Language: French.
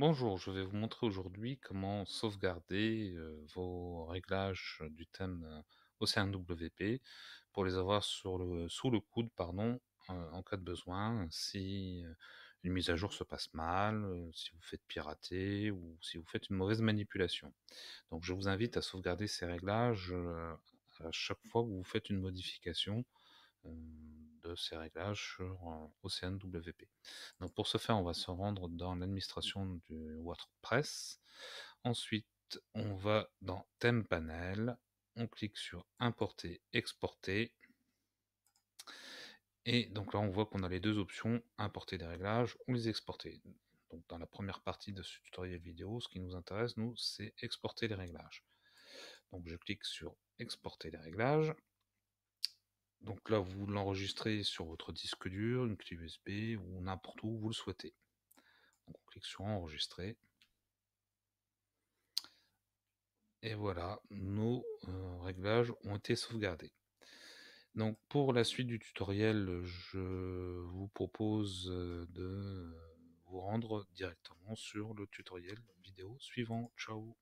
Bonjour, je vais vous montrer aujourd'hui comment sauvegarder vos réglages du thème ocmwp pour les avoir sous le coude pardon, en cas de besoin, si une mise à jour se passe mal, si vous faites pirater ou si vous faites une mauvaise manipulation. Donc je vous invite à sauvegarder ces réglages à chaque fois que vous faites une modification ces réglages sur OCNWP. Donc pour ce faire, on va se rendre dans l'administration du WordPress. Ensuite, on va dans Thème Panel, on clique sur Importer, Exporter. Et donc là, on voit qu'on a les deux options, importer des réglages ou les exporter. Donc dans la première partie de ce tutoriel vidéo, ce qui nous intéresse, nous, c'est exporter les réglages. Donc je clique sur Exporter les réglages. Donc là, vous l'enregistrez sur votre disque dur, une clé USB ou n'importe où vous le souhaitez. Donc on clique sur enregistrer. Et voilà, nos euh, réglages ont été sauvegardés. Donc pour la suite du tutoriel, je vous propose euh, de vous rendre directement sur le tutoriel vidéo suivant. Ciao